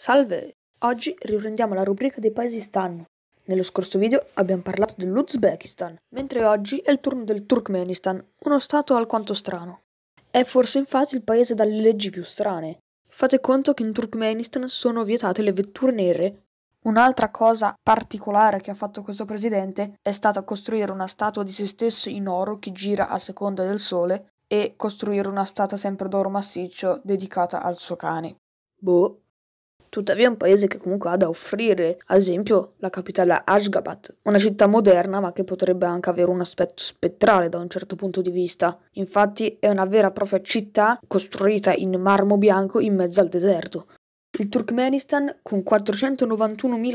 Salve! Oggi riprendiamo la rubrica dei paesi stanno. Nello scorso video abbiamo parlato dell'Uzbekistan, mentre oggi è il turno del Turkmenistan, uno stato alquanto strano. È forse infatti il paese dalle leggi più strane. Fate conto che in Turkmenistan sono vietate le vetture nere. Un'altra cosa particolare che ha fatto questo presidente è stata costruire una statua di se stesso in oro che gira a seconda del sole e costruire una statua sempre d'oro massiccio dedicata al suo cane. Boh, Tuttavia è un paese che comunque ha da offrire, ad esempio la capitale Ashgabat, una città moderna ma che potrebbe anche avere un aspetto spettrale da un certo punto di vista. Infatti è una vera e propria città costruita in marmo bianco in mezzo al deserto. Il Turkmenistan, con 491.000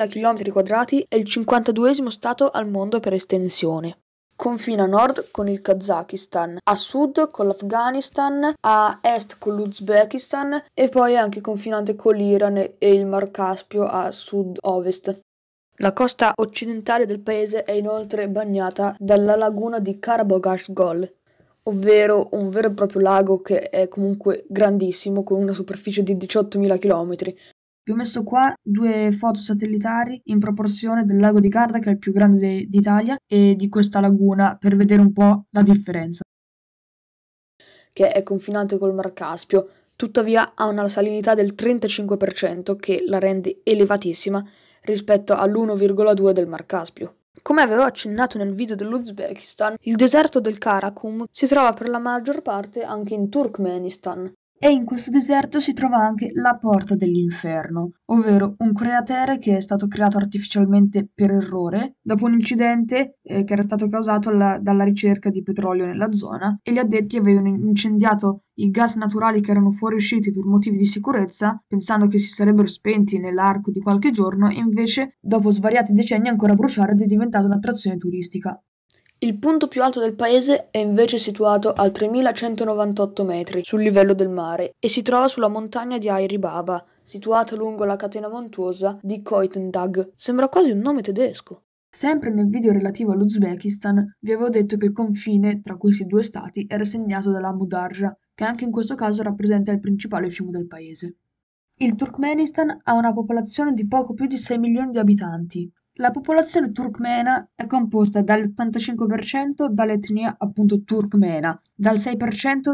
km2, è il 52 stato al mondo per estensione confina a nord con il Kazakistan, a sud con l'Afghanistan, a est con l'Uzbekistan e poi è anche confinante con l'Iran e il Mar Caspio a sud-ovest. La costa occidentale del paese è inoltre bagnata dalla laguna di Gol, ovvero un vero e proprio lago che è comunque grandissimo con una superficie di 18.000 km vi ho messo qua due foto satellitari in proporzione del lago di Garda, che è il più grande d'Italia, e di questa laguna, per vedere un po' la differenza. Che è confinante col Mar Caspio, tuttavia ha una salinità del 35% che la rende elevatissima rispetto all'1,2 del Mar Caspio. Come avevo accennato nel video dell'Uzbekistan, il deserto del Karakum si trova per la maggior parte anche in Turkmenistan, e in questo deserto si trova anche la Porta dell'Inferno, ovvero un cratere che è stato creato artificialmente per errore dopo un incidente eh, che era stato causato la, dalla ricerca di petrolio nella zona e gli addetti avevano incendiato i gas naturali che erano fuoriusciti per motivi di sicurezza, pensando che si sarebbero spenti nell'arco di qualche giorno, e invece dopo svariati decenni ancora bruciare ed è diventata un'attrazione turistica. Il punto più alto del paese è invece situato a 3198 metri sul livello del mare e si trova sulla montagna di Airi Baba, situata lungo la catena montuosa di Koitendag. Sembra quasi un nome tedesco. Sempre nel video relativo all'Uzbekistan vi avevo detto che il confine tra questi due stati era segnato dalla Mudarja, che anche in questo caso rappresenta il principale fiume del paese. Il Turkmenistan ha una popolazione di poco più di 6 milioni di abitanti, la popolazione turkmena è composta dall'85 dall'etnia appunto turkmena, dal 6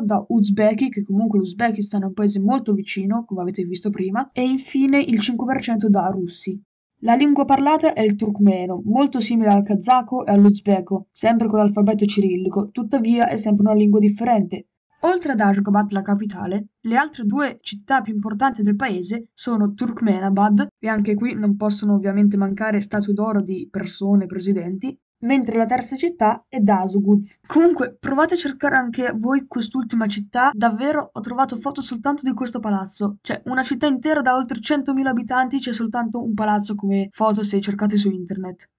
da uzbeki, che comunque l'Uzbekistan è un paese molto vicino, come avete visto prima, e infine il 5 da russi. La lingua parlata è il turkmeno, molto simile al kazako e all'uzbeko, sempre con l'alfabeto cirillico, tuttavia è sempre una lingua differente, Oltre ad Ashgabat, la capitale, le altre due città più importanti del paese sono Turkmenabad, e anche qui non possono ovviamente mancare statue d'oro di persone, presidenti, mentre la terza città è Dazuguz. Comunque, provate a cercare anche voi quest'ultima città, davvero ho trovato foto soltanto di questo palazzo, cioè una città intera da oltre 100.000 abitanti c'è soltanto un palazzo come foto se cercate su internet.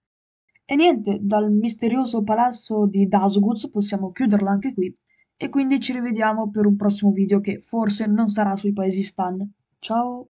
E niente, dal misterioso palazzo di Dazuguz possiamo chiuderla anche qui e quindi ci rivediamo per un prossimo video che forse non sarà sui paesi stan. Ciao!